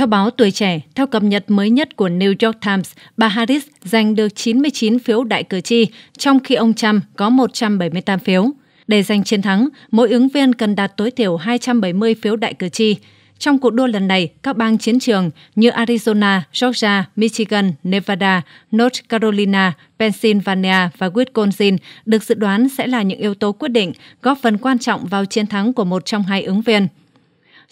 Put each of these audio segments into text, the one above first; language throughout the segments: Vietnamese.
Theo báo Tuổi Trẻ, theo cập nhật mới nhất của New York Times, bà Harris giành được 99 phiếu đại cử tri, trong khi ông Trump có 178 phiếu. Để giành chiến thắng, mỗi ứng viên cần đạt tối thiểu 270 phiếu đại cử tri. Trong cuộc đua lần này, các bang chiến trường như Arizona, Georgia, Michigan, Nevada, North Carolina, Pennsylvania và Wisconsin được dự đoán sẽ là những yếu tố quyết định, góp phần quan trọng vào chiến thắng của một trong hai ứng viên –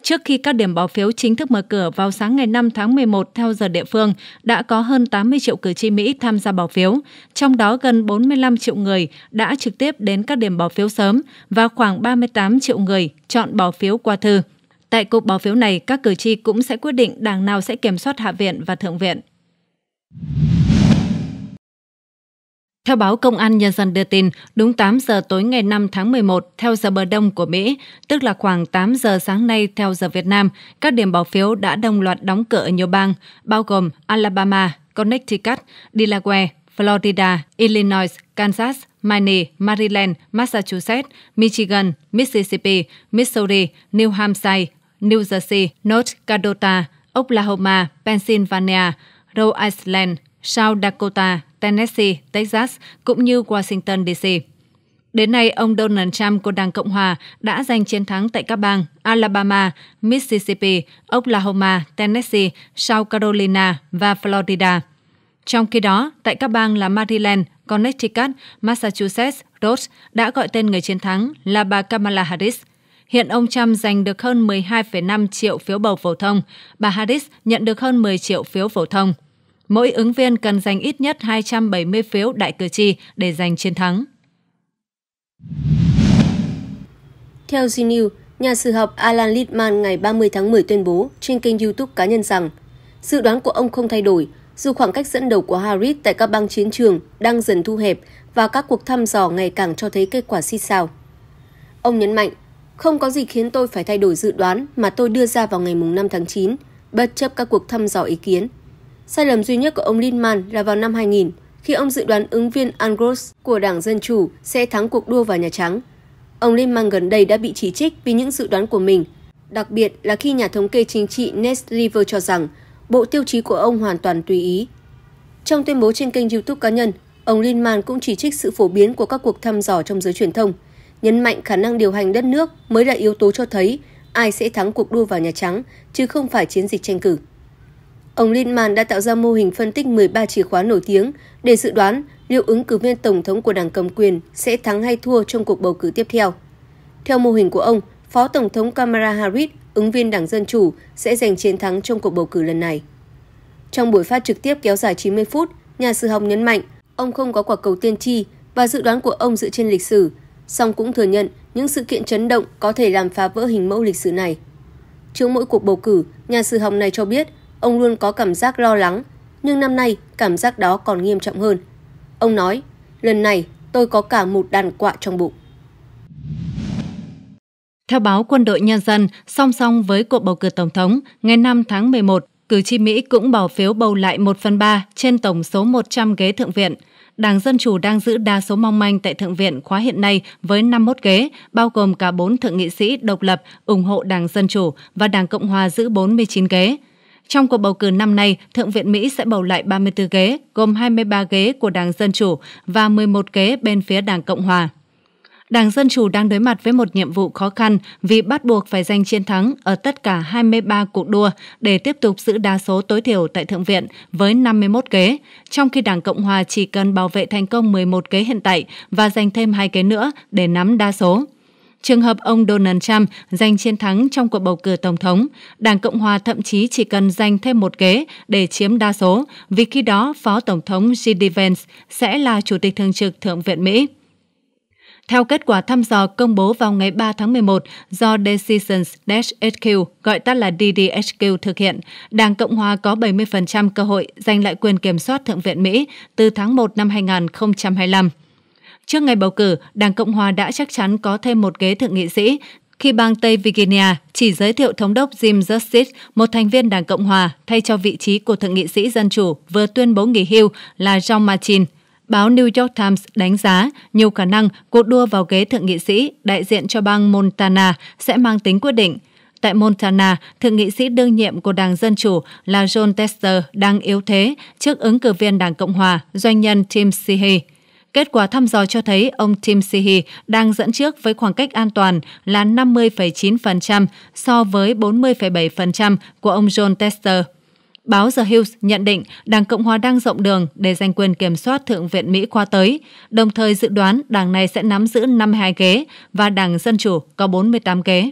Trước khi các điểm bỏ phiếu chính thức mở cửa vào sáng ngày 5 tháng 11 theo giờ địa phương, đã có hơn 80 triệu cử tri Mỹ tham gia bỏ phiếu, trong đó gần 45 triệu người đã trực tiếp đến các điểm bỏ phiếu sớm và khoảng 38 triệu người chọn bỏ phiếu qua thư. Tại cuộc bỏ phiếu này, các cử tri cũng sẽ quyết định đảng nào sẽ kiểm soát Hạ viện và Thượng viện. Theo báo Công an Nhân dân đưa tin, đúng 8 giờ tối ngày 5 tháng 11 theo giờ bờ đông của Mỹ, tức là khoảng 8 giờ sáng nay theo giờ Việt Nam, các điểm bỏ phiếu đã đồng loạt đóng cửa ở nhiều bang, bao gồm Alabama, Connecticut, Delaware, Florida, Illinois, Kansas, Maine, Maryland, Massachusetts, Michigan, Mississippi, Missouri, New Hampshire, New Jersey, North Dakota, Oklahoma, Pennsylvania, Rhode Island, South Dakota, Tennessee, Texas cũng như Washington D.C. Đến nay, ông Donald Trump của Đảng Cộng Hòa đã giành chiến thắng tại các bang Alabama, Mississippi, Oklahoma, Tennessee, South Carolina và Florida. Trong khi đó, tại các bang là Maryland, Connecticut, Massachusetts, Rhodes đã gọi tên người chiến thắng là bà Kamala Harris. Hiện ông Trump giành được hơn 12,5 triệu phiếu bầu phổ thông, bà Harris nhận được hơn 10 triệu phiếu phổ thông mỗi ứng viên cần giành ít nhất 270 phiếu đại cử tri để giành chiến thắng. Theo Zinew, nhà sử học Alan Littman ngày 30 tháng 10 tuyên bố trên kênh YouTube cá nhân rằng dự đoán của ông không thay đổi dù khoảng cách dẫn đầu của Harris tại các bang chiến trường đang dần thu hẹp và các cuộc thăm dò ngày càng cho thấy kết quả xích sao. Ông nhấn mạnh, không có gì khiến tôi phải thay đổi dự đoán mà tôi đưa ra vào ngày 5 tháng 9, bất chấp các cuộc thăm dò ý kiến. Sai lầm duy nhất của ông Lindman là vào năm 2000, khi ông dự đoán ứng viên Andros của Đảng Dân Chủ sẽ thắng cuộc đua vào Nhà Trắng. Ông Lindman gần đây đã bị chỉ trích vì những dự đoán của mình, đặc biệt là khi nhà thống kê chính trị Ned River cho rằng bộ tiêu chí của ông hoàn toàn tùy ý. Trong tuyên bố trên kênh YouTube cá nhân, ông Lindman cũng chỉ trích sự phổ biến của các cuộc thăm dò trong giới truyền thông, nhấn mạnh khả năng điều hành đất nước mới là yếu tố cho thấy ai sẽ thắng cuộc đua vào Nhà Trắng, chứ không phải chiến dịch tranh cử. Ông Lindman đã tạo ra mô hình phân tích 13 chìa khóa nổi tiếng để dự đoán liệu ứng cử viên tổng thống của đảng cầm quyền sẽ thắng hay thua trong cuộc bầu cử tiếp theo. Theo mô hình của ông, Phó Tổng thống Kamala Harris, ứng viên Đảng Dân Chủ, sẽ giành chiến thắng trong cuộc bầu cử lần này. Trong buổi phát trực tiếp kéo dài 90 phút, nhà sư học nhấn mạnh ông không có quả cầu tiên tri và dự đoán của ông dựa trên lịch sử, song cũng thừa nhận những sự kiện chấn động có thể làm phá vỡ hình mẫu lịch sử này. Trước mỗi cuộc bầu cử, nhà sư học này cho biết Ông luôn có cảm giác lo lắng, nhưng năm nay cảm giác đó còn nghiêm trọng hơn. Ông nói, lần này tôi có cả một đàn quạ trong bụng. Theo báo Quân đội Nhân dân, song song với cuộc bầu cử Tổng thống, ngày 5 tháng 11, cử tri Mỹ cũng bỏ phiếu bầu lại 1 phần 3 trên tổng số 100 ghế Thượng viện. Đảng Dân Chủ đang giữ đa số mong manh tại Thượng viện khóa hiện nay với 51 ghế, bao gồm cả 4 thượng nghị sĩ độc lập ủng hộ Đảng Dân Chủ và Đảng Cộng Hòa giữ 49 ghế. Trong cuộc bầu cử năm nay, Thượng viện Mỹ sẽ bầu lại 34 ghế, gồm 23 ghế của Đảng Dân Chủ và 11 ghế bên phía Đảng Cộng Hòa. Đảng Dân Chủ đang đối mặt với một nhiệm vụ khó khăn vì bắt buộc phải giành chiến thắng ở tất cả 23 cuộc đua để tiếp tục giữ đa số tối thiểu tại Thượng viện với 51 ghế, trong khi Đảng Cộng Hòa chỉ cần bảo vệ thành công 11 ghế hiện tại và giành thêm hai ghế nữa để nắm đa số trường hợp ông Donald Trump giành chiến thắng trong cuộc bầu cử Tổng thống, Đảng Cộng Hòa thậm chí chỉ cần giành thêm một ghế để chiếm đa số, vì khi đó Phó Tổng thống J.D. Vance sẽ là Chủ tịch Thường trực Thượng viện Mỹ. Theo kết quả thăm dò công bố vào ngày 3 tháng 11 do Decisions HQ, gọi tắt là DDHQ thực hiện, Đảng Cộng Hòa có 70% cơ hội giành lại quyền kiểm soát Thượng viện Mỹ từ tháng 1 năm 2025. Trước ngày bầu cử, Đảng Cộng hòa đã chắc chắn có thêm một ghế thượng nghị sĩ khi bang Tây Virginia chỉ giới thiệu thống đốc Jim Justice, một thành viên Đảng Cộng hòa, thay cho vị trí của thượng nghị sĩ dân chủ vừa tuyên bố nghỉ hưu là John Martin. Báo New York Times đánh giá nhiều khả năng cuộc đua vào ghế thượng nghị sĩ đại diện cho bang Montana sẽ mang tính quyết định. Tại Montana, thượng nghị sĩ đương nhiệm của Đảng Dân Chủ là John Tester đang yếu thế trước ứng cử viên Đảng Cộng Hòa, doanh nhân Tim Seehey. Kết quả thăm dò cho thấy ông Tim Sihi đang dẫn trước với khoảng cách an toàn là 50,9% so với 40,7% của ông John Tester. Báo The Hills nhận định Đảng Cộng hòa đang rộng đường để giành quyền kiểm soát Thượng viện Mỹ qua tới, đồng thời dự đoán đảng này sẽ nắm giữ 52 ghế và Đảng Dân Chủ có 48 ghế.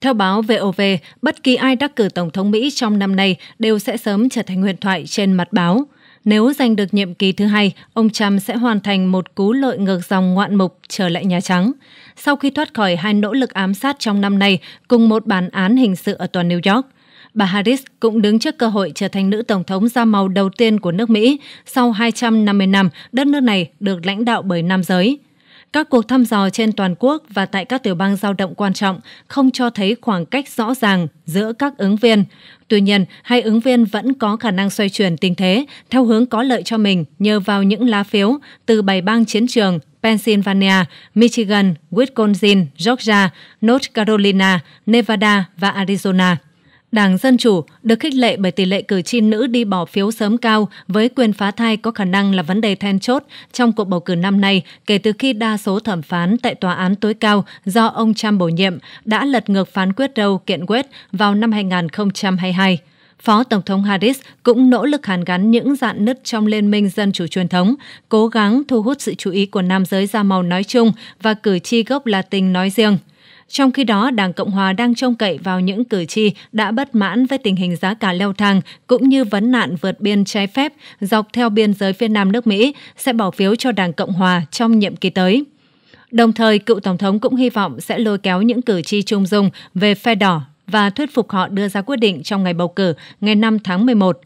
Theo báo VOV, bất kỳ ai đắc cử Tổng thống Mỹ trong năm nay đều sẽ sớm trở thành huyền thoại trên mặt báo – nếu giành được nhiệm kỳ thứ hai, ông Trump sẽ hoàn thành một cú lội ngược dòng ngoạn mục trở lại Nhà Trắng. Sau khi thoát khỏi hai nỗ lực ám sát trong năm nay cùng một bản án hình sự ở toàn New York, bà Harris cũng đứng trước cơ hội trở thành nữ tổng thống da màu đầu tiên của nước Mỹ sau 250 năm đất nước này được lãnh đạo bởi nam giới – các cuộc thăm dò trên toàn quốc và tại các tiểu bang giao động quan trọng không cho thấy khoảng cách rõ ràng giữa các ứng viên. Tuy nhiên, hai ứng viên vẫn có khả năng xoay chuyển tình thế theo hướng có lợi cho mình nhờ vào những lá phiếu từ bảy bang chiến trường Pennsylvania, Michigan, Wisconsin, Georgia, North Carolina, Nevada và Arizona. Đảng Dân Chủ được khích lệ bởi tỷ lệ cử tri nữ đi bỏ phiếu sớm cao với quyền phá thai có khả năng là vấn đề then chốt trong cuộc bầu cử năm nay kể từ khi đa số thẩm phán tại tòa án tối cao do ông Trump bổ nhiệm đã lật ngược phán quyết đầu kiện quyết vào năm 2022. Phó Tổng thống Harris cũng nỗ lực hàn gắn những dạn nứt trong Liên minh Dân chủ truyền thống, cố gắng thu hút sự chú ý của nam giới da màu nói chung và cử tri gốc Latin nói riêng – trong khi đó, Đảng Cộng Hòa đang trông cậy vào những cử tri đã bất mãn với tình hình giá cả leo thang cũng như vấn nạn vượt biên trái phép dọc theo biên giới phía Nam nước Mỹ sẽ bỏ phiếu cho Đảng Cộng Hòa trong nhiệm kỳ tới. Đồng thời, cựu Tổng thống cũng hy vọng sẽ lôi kéo những cử tri trung dung về phe đỏ và thuyết phục họ đưa ra quyết định trong ngày bầu cử ngày 5 tháng 11.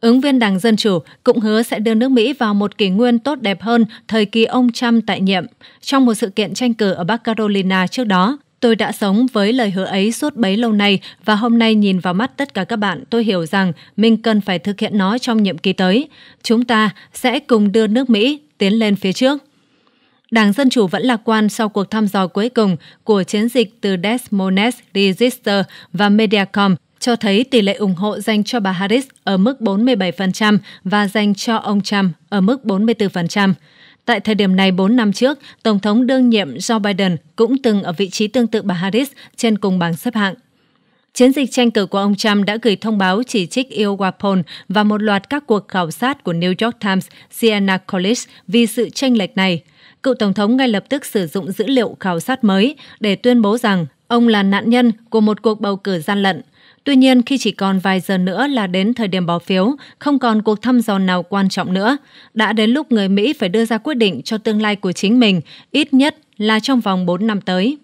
Ứng viên Đảng Dân Chủ cũng hứa sẽ đưa nước Mỹ vào một kỷ nguyên tốt đẹp hơn thời kỳ ông Trump tại nhiệm trong một sự kiện tranh cử ở Bắc Carolina trước đó. Tôi đã sống với lời hứa ấy suốt bấy lâu nay và hôm nay nhìn vào mắt tất cả các bạn, tôi hiểu rằng mình cần phải thực hiện nó trong nhiệm kỳ tới. Chúng ta sẽ cùng đưa nước Mỹ tiến lên phía trước. Đảng Dân Chủ vẫn lạc quan sau cuộc thăm dò cuối cùng của chiến dịch từ Des Moines Register và Mediacom cho thấy tỷ lệ ủng hộ dành cho bà Harris ở mức 47% và dành cho ông Trump ở mức 44%. Tại thời điểm này 4 năm trước, Tổng thống đương nhiệm Joe Biden cũng từng ở vị trí tương tự bà Harris trên cùng bảng xếp hạng. Chiến dịch tranh cử của ông Trump đã gửi thông báo chỉ trích Iowa poll và một loạt các cuộc khảo sát của New York Times, Siena College vì sự tranh lệch này. Cựu Tổng thống ngay lập tức sử dụng dữ liệu khảo sát mới để tuyên bố rằng ông là nạn nhân của một cuộc bầu cử gian lận. Tuy nhiên, khi chỉ còn vài giờ nữa là đến thời điểm bỏ phiếu, không còn cuộc thăm dò nào quan trọng nữa. Đã đến lúc người Mỹ phải đưa ra quyết định cho tương lai của chính mình, ít nhất là trong vòng 4 năm tới.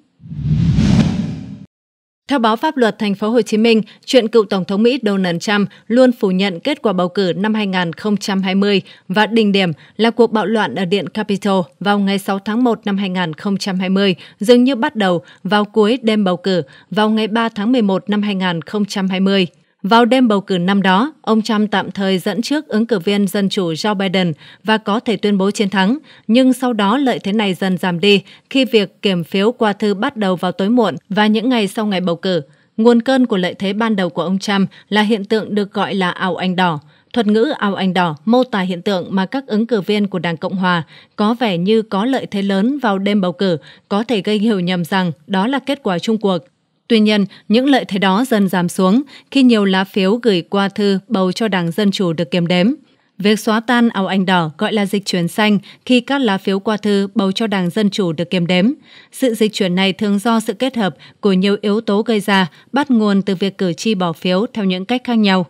Theo báo pháp luật thành phố Hồ Chí Minh, chuyện cựu tổng thống Mỹ Donald Trump luôn phủ nhận kết quả bầu cử năm 2020 và đỉnh điểm là cuộc bạo loạn ở điện Capitol vào ngày 6 tháng 1 năm 2020 dường như bắt đầu vào cuối đêm bầu cử vào ngày 3 tháng 11 năm 2020. Vào đêm bầu cử năm đó, ông Trump tạm thời dẫn trước ứng cử viên Dân Chủ Joe Biden và có thể tuyên bố chiến thắng, nhưng sau đó lợi thế này dần giảm đi khi việc kiểm phiếu qua thư bắt đầu vào tối muộn và những ngày sau ngày bầu cử. Nguồn cơn của lợi thế ban đầu của ông Trump là hiện tượng được gọi là ảo ảnh đỏ. Thuật ngữ ảo ảnh đỏ mô tả hiện tượng mà các ứng cử viên của Đảng Cộng Hòa có vẻ như có lợi thế lớn vào đêm bầu cử, có thể gây hiểu nhầm rằng đó là kết quả chung cuộc. Tuy nhiên, những lợi thế đó dần giảm xuống khi nhiều lá phiếu gửi qua thư bầu cho Đảng Dân Chủ được kiểm đếm. Việc xóa tan ảo ảnh đỏ gọi là dịch chuyển xanh khi các lá phiếu qua thư bầu cho Đảng Dân Chủ được kiểm đếm. Sự dịch chuyển này thường do sự kết hợp của nhiều yếu tố gây ra, bắt nguồn từ việc cử tri bỏ phiếu theo những cách khác nhau.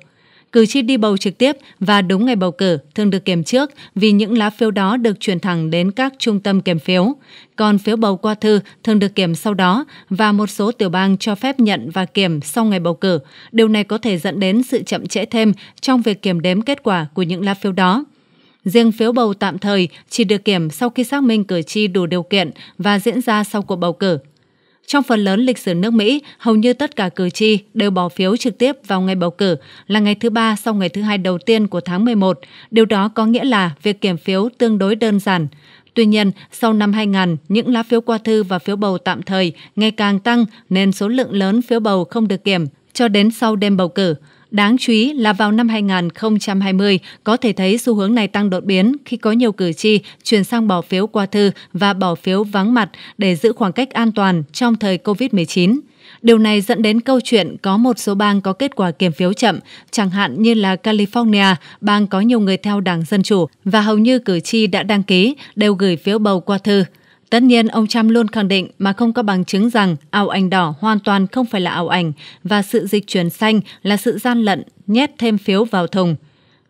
Cử tri đi bầu trực tiếp và đúng ngày bầu cử thường được kiểm trước vì những lá phiếu đó được chuyển thẳng đến các trung tâm kiểm phiếu. Còn phiếu bầu qua thư thường được kiểm sau đó và một số tiểu bang cho phép nhận và kiểm sau ngày bầu cử. Điều này có thể dẫn đến sự chậm trễ thêm trong việc kiểm đếm kết quả của những lá phiếu đó. Riêng phiếu bầu tạm thời chỉ được kiểm sau khi xác minh cử tri đủ điều kiện và diễn ra sau cuộc bầu cử. Trong phần lớn lịch sử nước Mỹ, hầu như tất cả cử tri đều bỏ phiếu trực tiếp vào ngày bầu cử là ngày thứ ba sau ngày thứ hai đầu tiên của tháng 11. Điều đó có nghĩa là việc kiểm phiếu tương đối đơn giản. Tuy nhiên, sau năm 2000, những lá phiếu qua thư và phiếu bầu tạm thời ngày càng tăng nên số lượng lớn phiếu bầu không được kiểm cho đến sau đêm bầu cử. Đáng chú ý là vào năm 2020, có thể thấy xu hướng này tăng đột biến khi có nhiều cử tri chuyển sang bỏ phiếu qua thư và bỏ phiếu vắng mặt để giữ khoảng cách an toàn trong thời COVID-19. Điều này dẫn đến câu chuyện có một số bang có kết quả kiểm phiếu chậm, chẳng hạn như là California, bang có nhiều người theo Đảng Dân Chủ và hầu như cử tri đã đăng ký đều gửi phiếu bầu qua thư. Tất nhiên, ông Trump luôn khẳng định mà không có bằng chứng rằng ảo ảnh đỏ hoàn toàn không phải là ảo ảnh và sự dịch chuyển xanh là sự gian lận, nhét thêm phiếu vào thùng.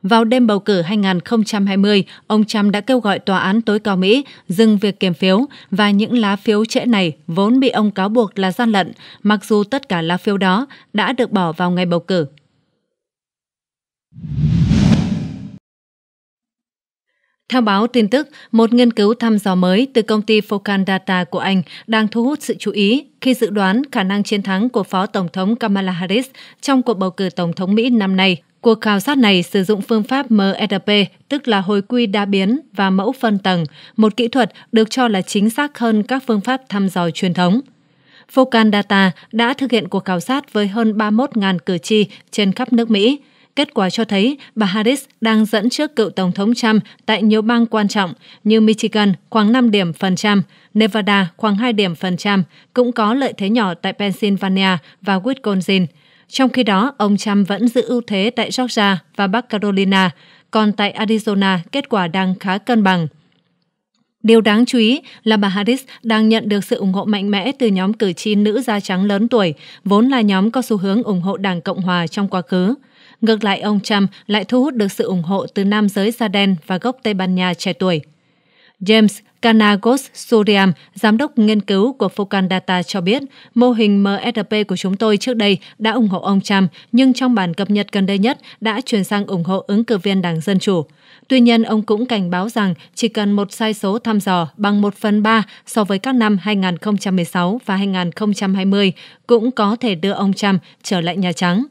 Vào đêm bầu cử 2020, ông Trump đã kêu gọi tòa án tối cao Mỹ dừng việc kiểm phiếu và những lá phiếu trễ này vốn bị ông cáo buộc là gian lận, mặc dù tất cả lá phiếu đó đã được bỏ vào ngày bầu cử. Theo báo tin tức, một nghiên cứu thăm dò mới từ công ty Focan Data của Anh đang thu hút sự chú ý khi dự đoán khả năng chiến thắng của Phó Tổng thống Kamala Harris trong cuộc bầu cử Tổng thống Mỹ năm nay. Cuộc khảo sát này sử dụng phương pháp MRP, e tức là hồi quy đa biến và mẫu phân tầng, một kỹ thuật được cho là chính xác hơn các phương pháp thăm dò truyền thống. Focan Data đã thực hiện cuộc khảo sát với hơn 31.000 cử tri trên khắp nước Mỹ – Kết quả cho thấy bà Harris đang dẫn trước cựu Tổng thống Trump tại nhiều bang quan trọng như Michigan khoảng 5 điểm phần trăm, Nevada khoảng 2 điểm phần trăm, cũng có lợi thế nhỏ tại Pennsylvania và Wisconsin. Trong khi đó, ông Trump vẫn giữ ưu thế tại Georgia và Bắc Carolina, còn tại Arizona kết quả đang khá cân bằng. Điều đáng chú ý là bà Harris đang nhận được sự ủng hộ mạnh mẽ từ nhóm cử tri nữ da trắng lớn tuổi, vốn là nhóm có xu hướng ủng hộ Đảng Cộng hòa trong quá khứ. Ngược lại, ông Trump lại thu hút được sự ủng hộ từ nam giới da đen và gốc Tây Ban Nha trẻ tuổi. James Kanagos Suriam, giám đốc nghiên cứu của Focan Data cho biết, mô hình MSP của chúng tôi trước đây đã ủng hộ ông Trump, nhưng trong bản cập nhật gần đây nhất đã chuyển sang ủng hộ ứng cử viên Đảng Dân Chủ. Tuy nhiên, ông cũng cảnh báo rằng chỉ cần một sai số thăm dò bằng 1 phần 3 so với các năm 2016 và 2020 cũng có thể đưa ông Trump trở lại Nhà Trắng.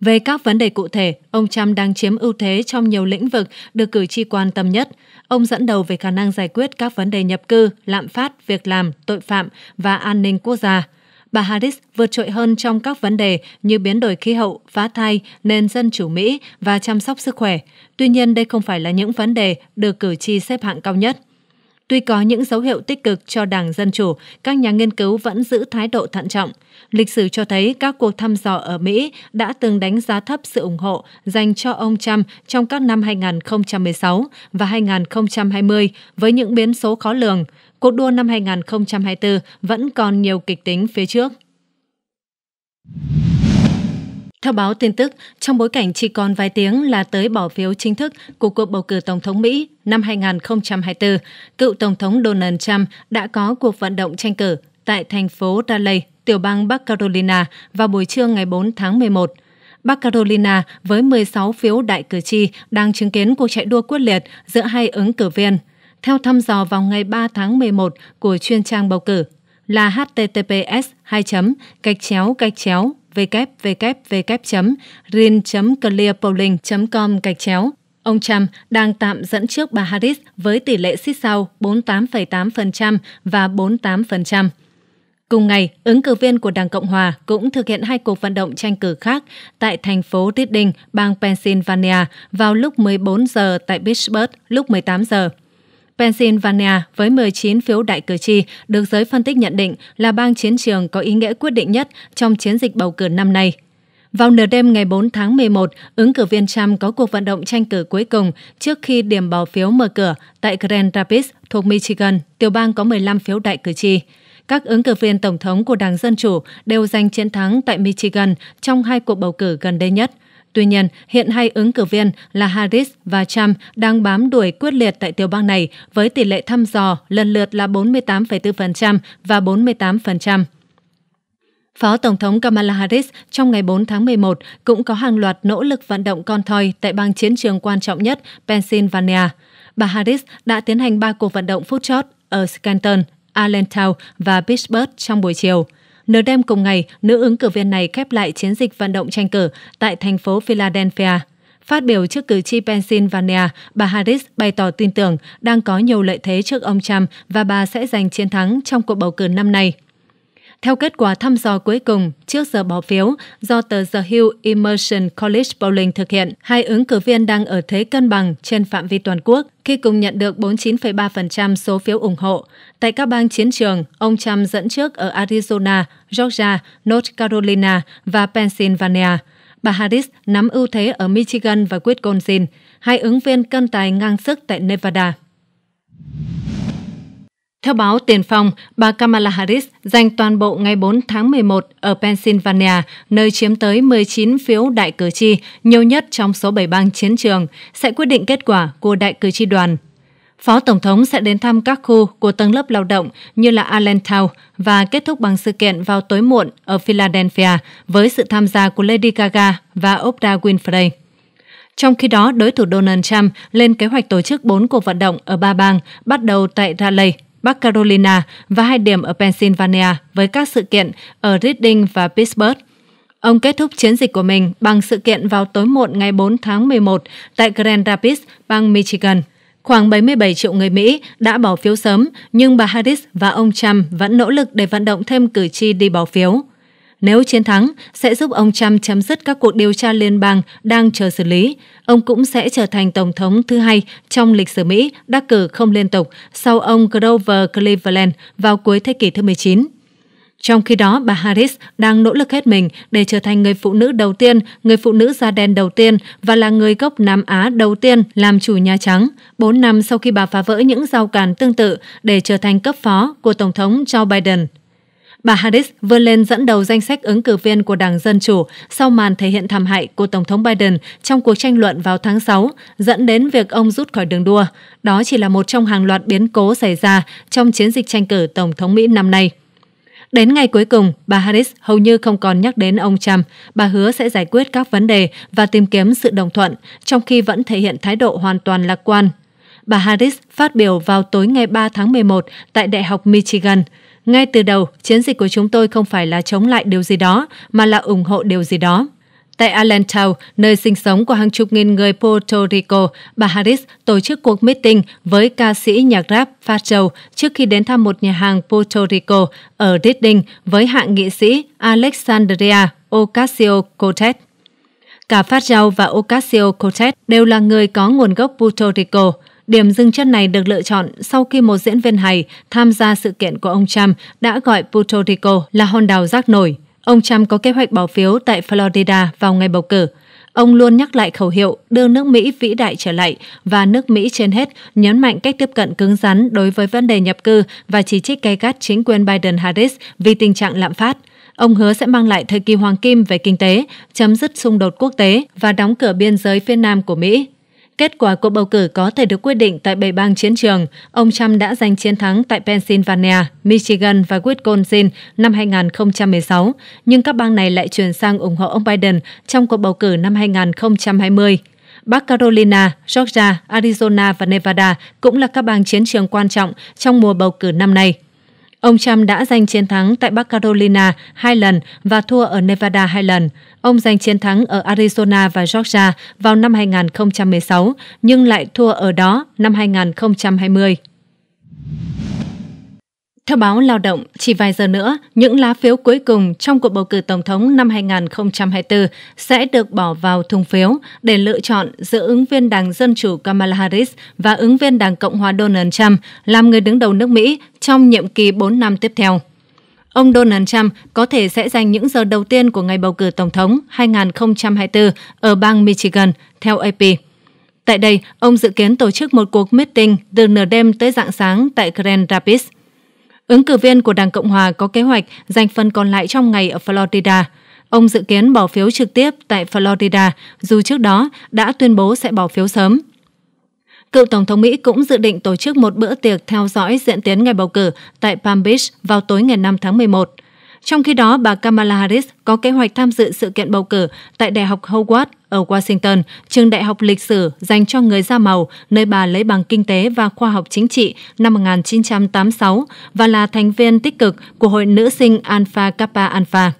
Về các vấn đề cụ thể, ông Trump đang chiếm ưu thế trong nhiều lĩnh vực được cử tri quan tâm nhất. Ông dẫn đầu về khả năng giải quyết các vấn đề nhập cư, lạm phát, việc làm, tội phạm và an ninh quốc gia. Bà Harris vượt trội hơn trong các vấn đề như biến đổi khí hậu, phá thai, nền dân chủ Mỹ và chăm sóc sức khỏe. Tuy nhiên, đây không phải là những vấn đề được cử tri xếp hạng cao nhất. Tuy có những dấu hiệu tích cực cho Đảng Dân Chủ, các nhà nghiên cứu vẫn giữ thái độ thận trọng. Lịch sử cho thấy các cuộc thăm dò ở Mỹ đã từng đánh giá thấp sự ủng hộ dành cho ông Trump trong các năm 2016 và 2020 với những biến số khó lường. Cuộc đua năm 2024 vẫn còn nhiều kịch tính phía trước. Theo báo tin tức, trong bối cảnh chỉ còn vài tiếng là tới bỏ phiếu chính thức của cuộc bầu cử Tổng thống Mỹ năm 2024, cựu Tổng thống Donald Trump đã có cuộc vận động tranh cử tại thành phố Raleigh, tiểu bang Bắc Carolina vào buổi trưa ngày 4 tháng 11. Bắc Carolina với 16 phiếu đại cử tri đang chứng kiến cuộc chạy đua quyết liệt giữa hai ứng cử viên. Theo thăm dò vào ngày 3 tháng 11 của chuyên trang bầu cử là https 2 gạch chéo gạch chéo www.rin.clearpolling.com gạch chéo. Ông Trump đang tạm dẫn trước bà Harris với tỷ lệ xích sau 48,8% và 48%. Cùng ngày, ứng cử viên của Đảng Cộng Hòa cũng thực hiện hai cuộc vận động tranh cử khác tại thành phố Reading, bang Pennsylvania vào lúc 14 giờ tại Pittsburgh lúc 18 giờ. Pennsylvania với 19 phiếu đại cử tri được giới phân tích nhận định là bang chiến trường có ý nghĩa quyết định nhất trong chiến dịch bầu cử năm nay. Vào nửa đêm ngày 4 tháng 11, ứng cử viên Trump có cuộc vận động tranh cử cuối cùng trước khi điểm bỏ phiếu mở cửa tại Grand Rapids thuộc Michigan, tiểu bang có 15 phiếu đại cử tri. Các ứng cử viên tổng thống của Đảng Dân Chủ đều giành chiến thắng tại Michigan trong hai cuộc bầu cử gần đây nhất – Tuy nhiên, hiện hai ứng cử viên là Harris và Trump đang bám đuổi quyết liệt tại tiểu bang này với tỷ lệ thăm dò lần lượt là 48,4% và 48%. Phó Tổng thống Kamala Harris trong ngày 4 tháng 11 cũng có hàng loạt nỗ lực vận động con thoi tại bang chiến trường quan trọng nhất Pennsylvania. Bà Harris đã tiến hành ba cuộc vận động phút chót ở Scranton, Allentown và Pittsburgh trong buổi chiều – Nửa đêm cùng ngày, nữ ứng cử viên này khép lại chiến dịch vận động tranh cử tại thành phố Philadelphia. Phát biểu trước cử tri Pennsylvania, bà Harris bày tỏ tin tưởng đang có nhiều lợi thế trước ông Trump và bà sẽ giành chiến thắng trong cuộc bầu cử năm nay. Theo kết quả thăm dò cuối cùng trước giờ bỏ phiếu do tờ The Hill Immersion College Polling thực hiện, hai ứng cử viên đang ở thế cân bằng trên phạm vi toàn quốc khi cùng nhận được 49,3% số phiếu ủng hộ. Tại các bang chiến trường, ông Trump dẫn trước ở Arizona, Georgia, North Carolina và Pennsylvania bà Harris nắm ưu thế ở Michigan và Wisconsin, hai ứng viên cân tài ngang sức tại Nevada. Theo báo Tiền Phong, bà Kamala Harris giành toàn bộ ngày 4 tháng 11 ở Pennsylvania, nơi chiếm tới 19 phiếu đại cử tri, nhiều nhất trong số 7 bang chiến trường, sẽ quyết định kết quả của đại cử tri đoàn. Phó Tổng thống sẽ đến thăm các khu của tầng lớp lao động như là Allentown và kết thúc bằng sự kiện vào tối muộn ở Philadelphia với sự tham gia của Lady Gaga và Oprah Winfrey. Trong khi đó, đối thủ Donald Trump lên kế hoạch tổ chức 4 cuộc vận động ở ba bang, bắt đầu tại Raleigh, Bắc Carolina và hai điểm ở Pennsylvania với các sự kiện ở Reading và Pittsburgh. Ông kết thúc chiến dịch của mình bằng sự kiện vào tối muộn ngày 4 tháng 11 tại Grand Rapids, bang Michigan. Khoảng 77 triệu người Mỹ đã bỏ phiếu sớm, nhưng bà Harris và ông Trump vẫn nỗ lực để vận động thêm cử tri đi bỏ phiếu. Nếu chiến thắng, sẽ giúp ông Trump chấm dứt các cuộc điều tra liên bang đang chờ xử lý. Ông cũng sẽ trở thành Tổng thống thứ hai trong lịch sử Mỹ đắc cử không liên tục sau ông Grover Cleveland vào cuối thế kỷ thứ 19. Trong khi đó, bà Harris đang nỗ lực hết mình để trở thành người phụ nữ đầu tiên, người phụ nữ da đen đầu tiên và là người gốc Nam Á đầu tiên làm chủ Nhà Trắng, 4 năm sau khi bà phá vỡ những rào cản tương tự để trở thành cấp phó của Tổng thống Joe Biden. Bà Harris vươn lên dẫn đầu danh sách ứng cử viên của Đảng Dân Chủ sau màn thể hiện thảm hại của Tổng thống Biden trong cuộc tranh luận vào tháng 6, dẫn đến việc ông rút khỏi đường đua. Đó chỉ là một trong hàng loạt biến cố xảy ra trong chiến dịch tranh cử Tổng thống Mỹ năm nay. Đến ngày cuối cùng, bà Harris hầu như không còn nhắc đến ông Trump. Bà hứa sẽ giải quyết các vấn đề và tìm kiếm sự đồng thuận, trong khi vẫn thể hiện thái độ hoàn toàn lạc quan. Bà Harris phát biểu vào tối ngày 3 tháng 11 tại Đại học Michigan – ngay từ đầu, chiến dịch của chúng tôi không phải là chống lại điều gì đó, mà là ủng hộ điều gì đó. Tại Allentown, nơi sinh sống của hàng chục nghìn người Puerto Rico, bà Harris tổ chức cuộc meeting với ca sĩ nhạc rap Phát Châu trước khi đến thăm một nhà hàng Puerto Rico ở Reading với hạng nghị sĩ Alexandria Ocasio-Cortez. Cả Phát Châu và Ocasio-Cortez đều là người có nguồn gốc Puerto Rico. Điểm dừng chân này được lựa chọn sau khi một diễn viên hài tham gia sự kiện của ông Trump đã gọi Puerto Rico là hòn đảo rác nổi. Ông Trump có kế hoạch bỏ phiếu tại Florida vào ngày bầu cử. Ông luôn nhắc lại khẩu hiệu đưa nước Mỹ vĩ đại trở lại và nước Mỹ trên hết, nhấn mạnh cách tiếp cận cứng rắn đối với vấn đề nhập cư và chỉ trích gay gắt chính quyền Biden-Harris vì tình trạng lạm phát. Ông hứa sẽ mang lại thời kỳ hoàng kim về kinh tế, chấm dứt xung đột quốc tế và đóng cửa biên giới phía Nam của Mỹ. Kết quả cuộc bầu cử có thể được quyết định tại bảy bang chiến trường. Ông Trump đã giành chiến thắng tại Pennsylvania, Michigan và Wisconsin năm 2016, nhưng các bang này lại chuyển sang ủng hộ ông Biden trong cuộc bầu cử năm 2020. Bắc Carolina, Georgia, Arizona và Nevada cũng là các bang chiến trường quan trọng trong mùa bầu cử năm nay. Ông Trump đã giành chiến thắng tại Bắc Carolina hai lần và thua ở Nevada hai lần. Ông giành chiến thắng ở Arizona và Georgia vào năm 2016, nhưng lại thua ở đó năm 2020. Theo báo Lao động, chỉ vài giờ nữa, những lá phiếu cuối cùng trong cuộc bầu cử Tổng thống năm 2024 sẽ được bỏ vào thùng phiếu để lựa chọn giữa ứng viên Đảng Dân Chủ Kamala Harris và ứng viên Đảng Cộng hòa Donald Trump làm người đứng đầu nước Mỹ trong nhiệm kỳ 4 năm tiếp theo. Ông Donald Trump có thể sẽ dành những giờ đầu tiên của ngày bầu cử Tổng thống 2024 ở bang Michigan, theo AP. Tại đây, ông dự kiến tổ chức một cuộc meeting từ nửa đêm tới dạng sáng tại Grand Rapids – Ứng cử viên của Đảng Cộng Hòa có kế hoạch giành phần còn lại trong ngày ở Florida. Ông dự kiến bỏ phiếu trực tiếp tại Florida, dù trước đó đã tuyên bố sẽ bỏ phiếu sớm. Cựu Tổng thống Mỹ cũng dự định tổ chức một bữa tiệc theo dõi diễn tiến ngày bầu cử tại Palm Beach vào tối ngày 5 tháng 11. Trong khi đó, bà Kamala Harris có kế hoạch tham dự sự kiện bầu cử tại Đại học Howard ở Washington, trường đại học lịch sử dành cho người da màu, nơi bà lấy bằng kinh tế và khoa học chính trị năm 1986 và là thành viên tích cực của hội nữ sinh Alpha Kappa Alpha.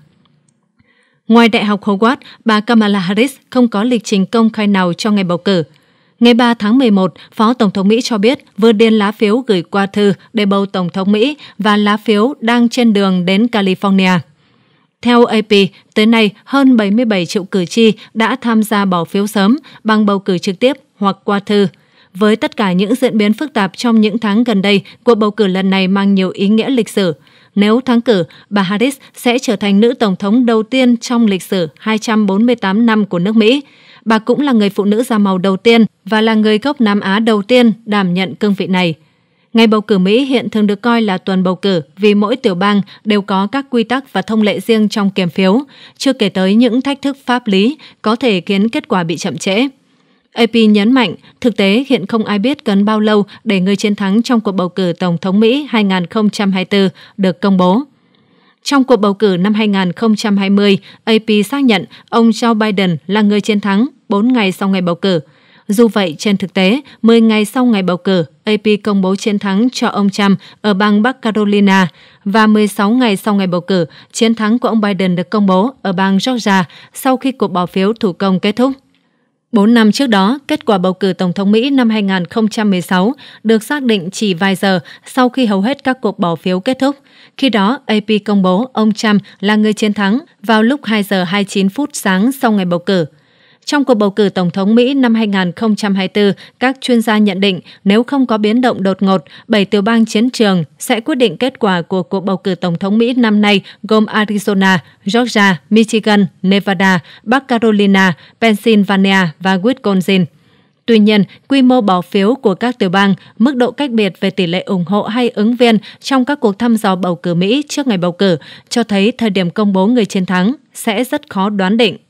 Ngoài Đại học Howard, bà Kamala Harris không có lịch trình công khai nào cho ngày bầu cử – Ngày 3 tháng 11, Phó Tổng thống Mỹ cho biết vừa điền lá phiếu gửi qua thư để bầu Tổng thống Mỹ và lá phiếu đang trên đường đến California. Theo AP, tới nay hơn 77 triệu cử tri đã tham gia bỏ phiếu sớm bằng bầu cử trực tiếp hoặc qua thư. Với tất cả những diễn biến phức tạp trong những tháng gần đây, cuộc bầu cử lần này mang nhiều ý nghĩa lịch sử. Nếu thắng cử, bà Harris sẽ trở thành nữ tổng thống đầu tiên trong lịch sử 248 năm của nước Mỹ. Bà cũng là người phụ nữ da màu đầu tiên và là người gốc Nam Á đầu tiên đảm nhận cương vị này. Ngày bầu cử Mỹ hiện thường được coi là tuần bầu cử vì mỗi tiểu bang đều có các quy tắc và thông lệ riêng trong kiểm phiếu, chưa kể tới những thách thức pháp lý có thể khiến kết quả bị chậm trễ. AP nhấn mạnh, thực tế hiện không ai biết cần bao lâu để người chiến thắng trong cuộc bầu cử Tổng thống Mỹ 2024 được công bố. Trong cuộc bầu cử năm 2020, AP xác nhận ông Joe Biden là người chiến thắng 4 ngày sau ngày bầu cử. Dù vậy, trên thực tế, 10 ngày sau ngày bầu cử, AP công bố chiến thắng cho ông Trump ở bang Bắc Carolina và 16 ngày sau ngày bầu cử, chiến thắng của ông Biden được công bố ở bang Georgia sau khi cuộc bỏ phiếu thủ công kết thúc. Bốn năm trước đó, kết quả bầu cử Tổng thống Mỹ năm 2016 được xác định chỉ vài giờ sau khi hầu hết các cuộc bỏ phiếu kết thúc. Khi đó, AP công bố ông Trump là người chiến thắng vào lúc 2 giờ 29 phút sáng sau ngày bầu cử – trong cuộc bầu cử Tổng thống Mỹ năm 2024, các chuyên gia nhận định nếu không có biến động đột ngột, 7 tiểu bang chiến trường sẽ quyết định kết quả của cuộc bầu cử Tổng thống Mỹ năm nay gồm Arizona, Georgia, Michigan, Nevada, Bắc Carolina, Pennsylvania và Wisconsin. Tuy nhiên, quy mô bỏ phiếu của các tiểu bang, mức độ cách biệt về tỷ lệ ủng hộ hay ứng viên trong các cuộc thăm dò bầu cử Mỹ trước ngày bầu cử cho thấy thời điểm công bố người chiến thắng sẽ rất khó đoán định.